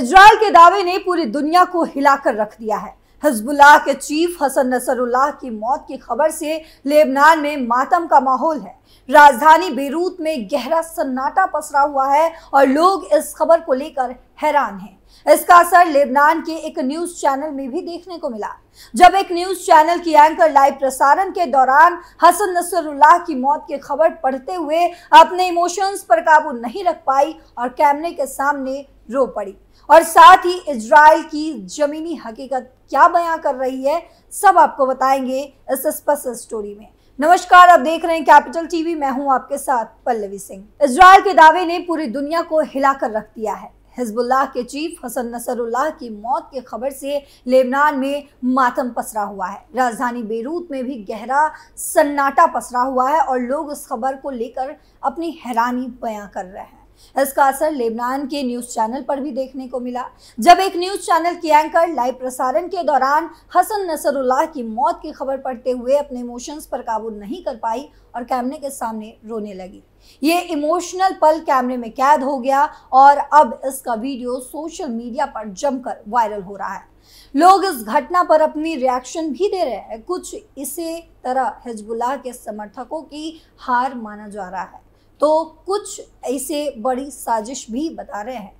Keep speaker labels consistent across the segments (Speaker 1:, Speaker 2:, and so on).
Speaker 1: Israel के दावे ने पूरी दुनिया को हिलाकर रख दिया है हजबुल्लाह के चीफ हसन नसरुल्लाह की मौत की खबर से लेबनान में मातम का माहौल है राजधानी बेरूत में गहरा सन्नाटा पसरा हुआ है और लोग इस खबर को लेकर हैरान हैं। इसका असर लेबनान के एक न्यूज चैनल में भी देखने को मिला जब एक न्यूज चैनल की एंकर लाइव प्रसारण के दौरान हसन नसरुल्लाह की मौत की खबर पढ़ते हुए अपने इमोशंस पर काबू नहीं रख पाई और कैमरे के सामने रो पड़ी और साथ ही इसराइल की ज़मीनी हकीकत क्या बयां कर रही है सब आपको बताएंगे इस स्पेशल स्टोरी में नमस्कार आप देख रहे हैं कैपिटल टीवी मैं हूं आपके साथ पल्लवी सिंह इसराइल के दावे ने पूरी दुनिया को हिलाकर रख दिया है हिजबुल्लाह के चीफ हसन नसरुल्लाह की मौत की खबर से लेबनान में मातम पसरा हुआ है राजधानी बेरूत में भी गहरा सन्नाटा पसरा हुआ है और लोग इस खबर को लेकर अपनी हैरानी बयां कर रहे हैं इसका असर लेबनान के न्यूज चैनल पर भी देखने को मिला जब एक न्यूज चैनल की एंकर लाइव प्रसारण के दौरान हसन नसरुल्लाह की मौत की खबर पढ़ते हुए अपने इमोशंस पर काबू नहीं कर पाई और कैमरे के सामने रोने लगी ये इमोशनल पल कैमरे में कैद हो गया और अब इसका वीडियो सोशल मीडिया पर जमकर वायरल हो रहा है लोग इस घटना पर अपनी रिएक्शन भी दे रहे हैं कुछ इसी तरह हिजबुल्लाह के समर्थकों की हार माना जा रहा है तो कुछ ऐसे बड़ी साजिश भी बता रहे हैं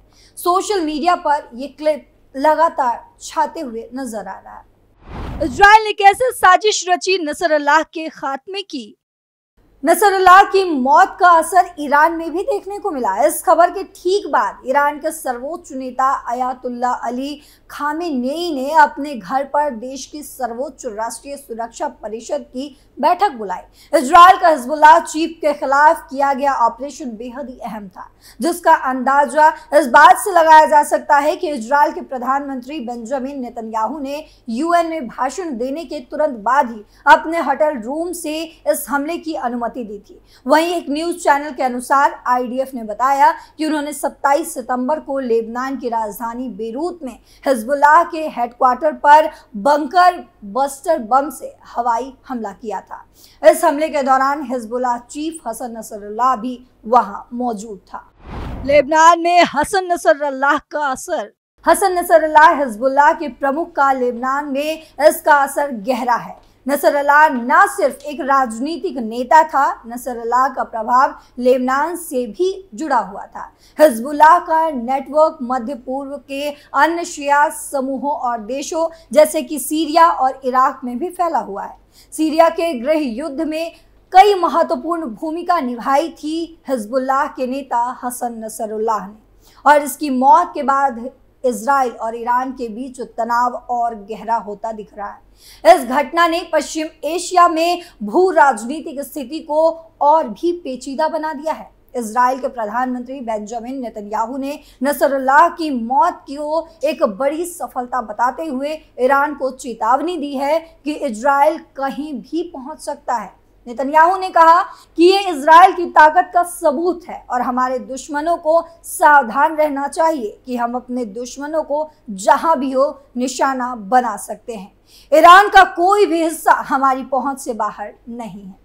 Speaker 1: सोशल मीडिया पर ये क्लिप लगातार छाते हुए नजर आ रहा है इसराइल ने कैसे साजिश रची नसर अल्लाह के खात्मे की नसर अल्लाह की मौत का असर ईरान में भी देखने को मिला इस खबर के ठीक बाद ईरान के सर्वोच्च नेता अयातुल्ला अली खामे ने अपने घर पर देश की सर्वोच्च राष्ट्रीय सुरक्षा परिषद की बैठक बुलाई इसराइल का हिजबुल्ला चीफ के खिलाफ किया गया ऑपरेशन बेहद ही अहम था जिसका अंदाजा इस बात से लगाया जा सकता है कि इसराइल के प्रधानमंत्री बेंजामिन नेतन्याहू ने यूएन में भाषण देने के तुरंत बाद ही अपने होटल रूम से इस हमले की अनुमति दी थी वहीं एक न्यूज चैनल के अनुसार आई ने बताया कि उन्होंने सत्ताईस सितंबर को लेबनान की राजधानी बेरूत में हिजबुल्लाह के हेडक्वार्टर पर बंकर बस्टर बम से हवाई हमला किया था था इस हमले के दौरान हिजबुल्ला चीफ हसन नसरल्ला भी वहां मौजूद था लेबनान में हसन नसरल्लाह का असर हसन नसरल्ला हिजबुल्ला के प्रमुख का लेबनान में इसका असर गहरा है नसरल्ला न सिर्फ एक राजनीतिक नेता था नसरल्ला का प्रभाव लेबनान से भी जुड़ा हुआ था हिजबुल्ला का नेटवर्क मध्य पूर्व के अन्य शिया समूहों और देशों जैसे कि सीरिया और इराक में भी फैला हुआ है सीरिया के गृह युद्ध में कई महत्वपूर्ण भूमिका निभाई थी हिजबुल्लाह के नेता हसन नसरुल्लाह ने और इसकी मौत के बाद इसराइल और ईरान के बीच तनाव और गहरा होता दिख रहा है इस घटना ने पश्चिम एशिया में भू राजनीतिक स्थिति को और भी पेचीदा बना दिया है इसराइल के प्रधानमंत्री बेंजामिन नेतन्याहू ने नसरुल्लाह की मौत को एक बड़ी सफलता बताते हुए ईरान को चेतावनी दी है कि इसराइल कहीं भी पहुंच सकता है नेतन्याहू ने कहा कि ये इसराइल की ताकत का सबूत है और हमारे दुश्मनों को सावधान रहना चाहिए कि हम अपने दुश्मनों को जहां भी हो निशाना बना सकते हैं ईरान का कोई भी हिस्सा हमारी पहुंच से बाहर नहीं है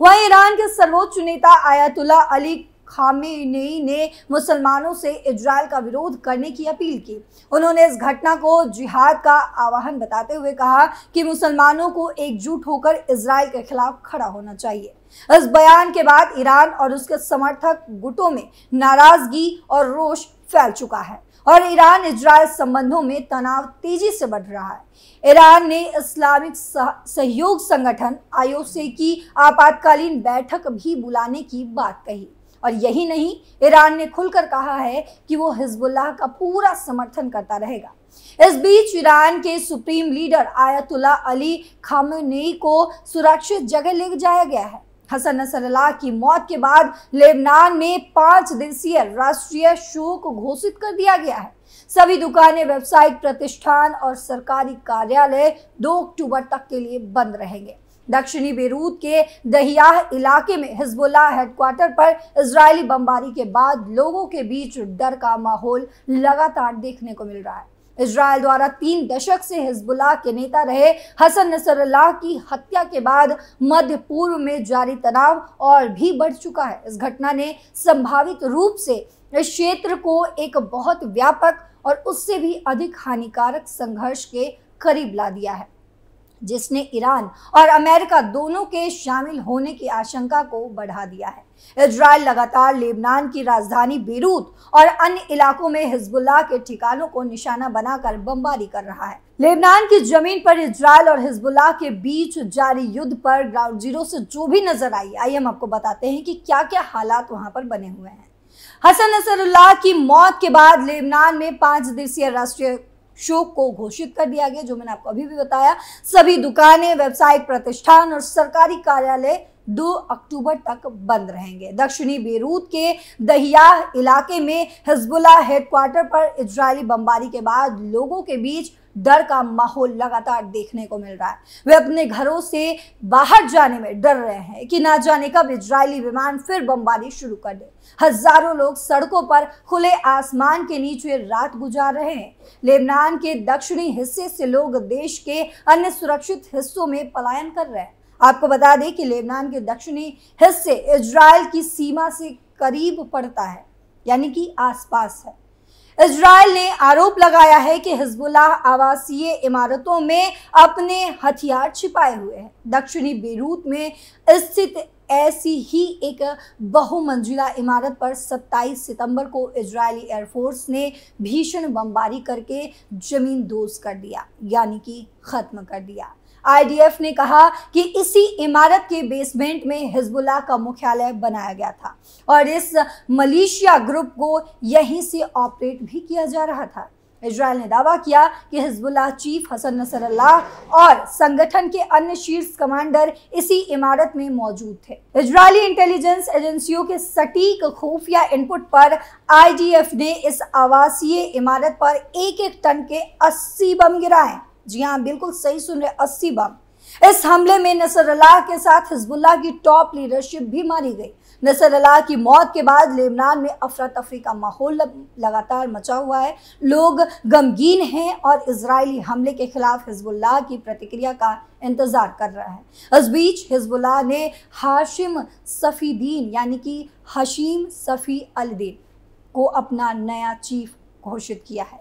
Speaker 1: वहीं ईरान के सर्वोच्च नेता आयतुल्ला अली खामेनेई ने मुसलमानों से इजराइल का विरोध करने की अपील की उन्होंने इस घटना को जिहाद का आवाहन बताते हुए कहा कि मुसलमानों को एकजुट होकर इसराइल के खिलाफ खड़ा होना चाहिए इस बयान के बाद ईरान और उसके समर्थक गुटों में नाराजगी और रोष फैल चुका है और ईरान इसराइल संबंधों में तनाव तेजी से बढ़ रहा है ईरान ने इस्लामिक सहयोग संगठन आयोसे की आपातकालीन बैठक भी बुलाने की बात कही और यही नहीं ईरान ने खुलकर कहा है कि वो हिजबुल्लाह का पूरा समर्थन करता रहेगा इस बीच ईरान के supreme leader Ayatollah Ali Khamenei को सुरक्षित जगह ले जाया गया है हसन नसरल्लाह की मौत के बाद लेबनान में पांच दिवसीय राष्ट्रीय शोक घोषित कर दिया गया है सभी दुकानें व्यावसायिक प्रतिष्ठान और सरकारी कार्यालय 2 अक्टूबर तक के लिए बंद रहेंगे दक्षिणी बेरूत के दहिया इलाके में हिजबुल्ला हेडक्वार्टर पर इसराइली बमबारी के बाद लोगों के बीच डर का माहौल लगातार देखने को मिल रहा है इसराइल द्वारा तीन दशक से हिजबुल्ला के नेता रहे हसन नसरल्लाह की हत्या के बाद मध्य पूर्व में जारी तनाव और भी बढ़ चुका है इस घटना ने संभावित रूप से इस क्षेत्र को एक बहुत व्यापक और उससे भी अधिक हानिकारक संघर्ष के करीब ला दिया है जिसने ईरान और अमेरिका दोनों के शामिल होने की आशंका को बढ़ा दिया है इसराइल लगातार लेबनान की राजधानी बेरूत और अन्य इलाकों में हिजबुल्लाह के ठिकानों को निशाना बनाकर बमबारी कर रहा है लेबनान की जमीन पर इसराइल और हिजबुल्लाह के बीच जारी युद्ध पर ग्राउंड जीरो से जो भी नजर आई आई हम आपको बताते हैं कि क्या क्या हालात वहां पर बने हुए हैं हसन नसरुल्लाह की मौत के बाद लेबनान में पांच दिवसीय राष्ट्रीय शोक को घोषित कर दिया गया जो मैंने आपको अभी भी बताया सभी दुकानें व्यावसायिक प्रतिष्ठान और सरकारी कार्यालय दो अक्टूबर तक बंद रहेंगे दक्षिणी बेरूत के दहिया इलाके में हिजबुल्ला हेडक्वार्टर पर इजरायली बमबारी के बाद लोगों के बीच डर का माहौल लगातार देखने को मिल रहा है वे अपने घरों से बाहर जाने में डर रहे हैं कि ना जाने कब इजरायली विमान फिर बमबारी शुरू कर दे हजारों लोग सड़कों पर खुले आसमान के नीचे रात गुजार रहे हैं लेबनान के दक्षिणी हिस्से से लोग देश के अन्य सुरक्षित हिस्सों में पलायन कर रहे हैं आपको बता दें कि लेबनान के दक्षिणी हिस्से इसराइल की सीमा से करीब पड़ता है यानी कि आसपास है इसराइल ने आरोप लगाया है कि हिजबुल्लाह आवासीय इमारतों में अपने हथियार छिपाए हुए हैं दक्षिणी बेरूत में स्थित ऐसी ही एक बहुमंजिला इमारत पर 27 सितंबर को इजरायली एयरफोर्स ने भीषण बमबारी करके जमीन दोस्त कर दिया यानी कि ख़त्म कर दिया आईडीएफ ने कहा कि इसी इमारत के बेसमेंट में हिजबुल्ला का मुख्यालय बनाया गया था और इस मलेशिया ग्रुप को यहीं से ऑपरेट भी किया जा रहा था इसराइल ने दावा किया कि हिजबुल्ला चीफ हसन नसरल्लाह और संगठन के अन्य शीर्ष कमांडर इसी इमारत में मौजूद थे इजरायली इंटेलिजेंस एजेंसियों के सटीक खुफिया इनपुट पर आईडीएफ ने इस आवासीय इमारत पर एक एक टन के 80 बम गिराए जी हाँ बिल्कुल सही सुन रहे अस्सी बम इस हमले में नसर अल्लाह के साथ हिजबुल्लाह की टॉप लीडरशिप भी मारी गई अल्लाह की मौत के बाद लेबनान में अफरा तफरी का माहौल लगातार मचा हुआ है लोग गमगीन हैं और इसराइली हमले के खिलाफ हिजबुल्लाह की प्रतिक्रिया का इंतज़ार कर रहा है इस बीच हिजबुल्लाह ने हाशिम सफ़ीदीन यानी कि हशीम सफ़ी अलदीन को अपना नया चीफ घोषित किया है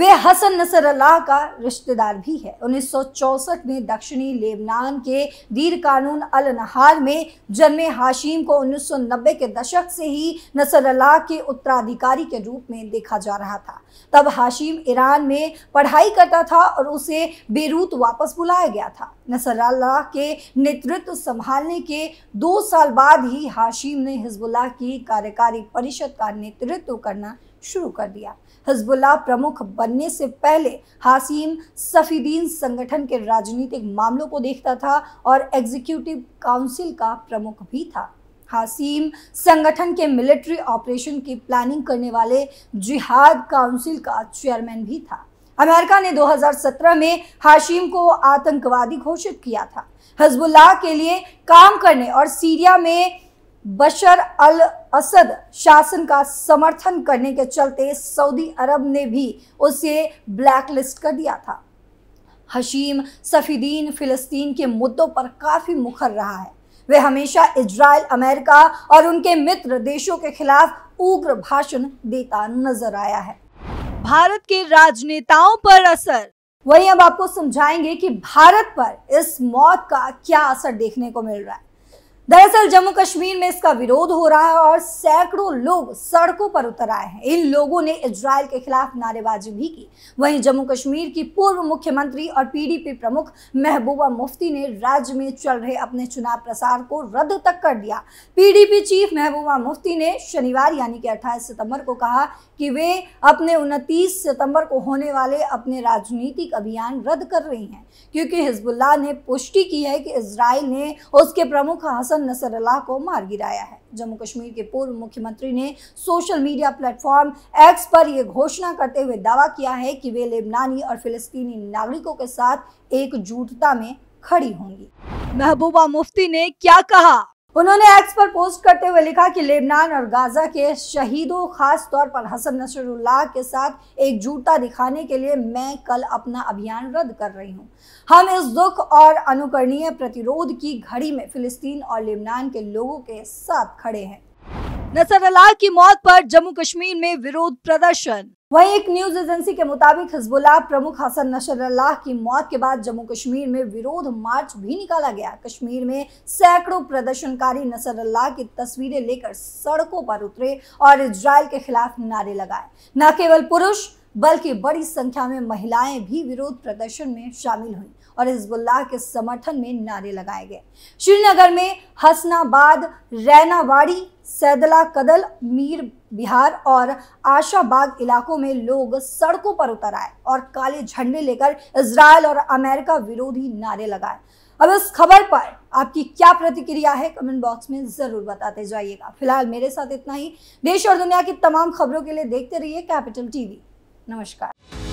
Speaker 1: वे हसन अल्लाह का रिश्तेदार भी है 1964 में दक्षिणी लेबनान के दीर कानून अल नहार में जन्मे हाशिम को 1990 के दशक से ही अल्लाह के उत्तराधिकारी के रूप में देखा जा रहा था तब हाशिम ईरान में पढ़ाई करता था और उसे बेरूत वापस बुलाया गया था नसर अल्लाह के नेतृत्व संभालने के दो साल बाद ही हाशिम ने हिजबुल्लाह की कार्यकारी परिषद का नेतृत्व करना शुरू कर दिया हिजबुल्ला प्रमुख बनने से पहले हासिम सफीदीन संगठन के राजनीतिक मामलों को देखता था और एग्जीक्यूटिव काउंसिल का प्रमुख भी था हासिम संगठन के मिलिट्री ऑपरेशन की प्लानिंग करने वाले जिहाद काउंसिल का चेयरमैन भी था अमेरिका ने 2017 में हाशिम को आतंकवादी घोषित किया था हजबुल्लाह के लिए काम करने और सीरिया में बशर अल असद शासन का समर्थन करने के चलते सऊदी अरब ने भी उसे ब्लैकलिस्ट कर दिया था हशीम सफ़ीदीन फ़िलिस्तीन के मुद्दों पर काफ़ी मुखर रहा है वे हमेशा इजराइल अमेरिका और उनके मित्र देशों के खिलाफ उग्र भाषण देता नजर आया है भारत के राजनेताओं पर असर वहीं अब आपको समझाएंगे कि भारत पर इस मौत का क्या असर देखने को मिल रहा है दरअसल जम्मू कश्मीर में इसका विरोध हो रहा है और सैकड़ों लोग सड़कों पर उतर आए हैं इन लोगों ने इसराइल के खिलाफ नारेबाजी भी की वहीं जम्मू कश्मीर की पूर्व मुख्यमंत्री और पीडीपी प्रमुख महबूबा मुफ्ती ने राज्य में चल रहे अपने चुनाव प्रसार को रद्द तक कर दिया पीडीपी चीफ महबूबा मुफ्ती ने शनिवार यानी कि अट्ठाईस सितंबर को कहा कि वे अपने उनतीस सितंबर को होने वाले अपने राजनीतिक अभियान रद्द कर रही हैं क्योंकि हिजबुल्ला ने पुष्टि की है कि इसराइल ने उसके प्रमुख हसन हसन नसरल्लाह को मार गिराया है जम्मू कश्मीर के पूर्व मुख्यमंत्री ने सोशल मीडिया प्लेटफॉर्म एक्स पर यह घोषणा करते हुए दावा किया है कि वे लेबनानी और फिलिस्तीनी नागरिकों के साथ एकजुटता में खड़ी होंगी महबूबा मुफ्ती ने क्या कहा उन्होंने एक्स पर पोस्ट करते हुए लिखा कि लेबनान और गाजा के शहीदों खास तौर पर हसन नसरुल्लाह के साथ एकजुटता दिखाने के लिए मैं कल अपना अभियान रद्द कर रही हूं। हम इस दुख और अनुकरणीय प्रतिरोध की घड़ी में फिलिस्तीन और लेबनान के लोगों के साथ खड़े हैं नसरुल्लाह की मौत पर जम्मू कश्मीर में विरोध प्रदर्शन वहीं एक न्यूज एजेंसी के मुताबिक हिजबुल्लाह प्रमुख हसन अल्लाह की मौत के बाद जम्मू कश्मीर में विरोध मार्च भी निकाला गया कश्मीर में सैकड़ों प्रदर्शनकारी नसरल्लाह की तस्वीरें लेकर सड़कों पर उतरे और इसराइल के खिलाफ नारे लगाए न केवल पुरुष बल्कि बड़ी संख्या में महिलाएं भी विरोध प्रदर्शन में शामिल हुई और हिजबुल्लाह के समर्थन में नारे लगाए गए श्रीनगर में हसनाबाद रैनावाड़ी सैदला कदल मीर बिहार और आशाबाग इलाकों में लोग सड़कों पर उतर आए और काले झंडे लेकर इसराइल और अमेरिका विरोधी नारे लगाए अब इस खबर पर आपकी क्या प्रतिक्रिया है कमेंट बॉक्स में जरूर बताते जाइएगा फिलहाल मेरे साथ इतना ही देश और दुनिया की तमाम खबरों के लिए देखते रहिए कैपिटल टीवी नमस्कार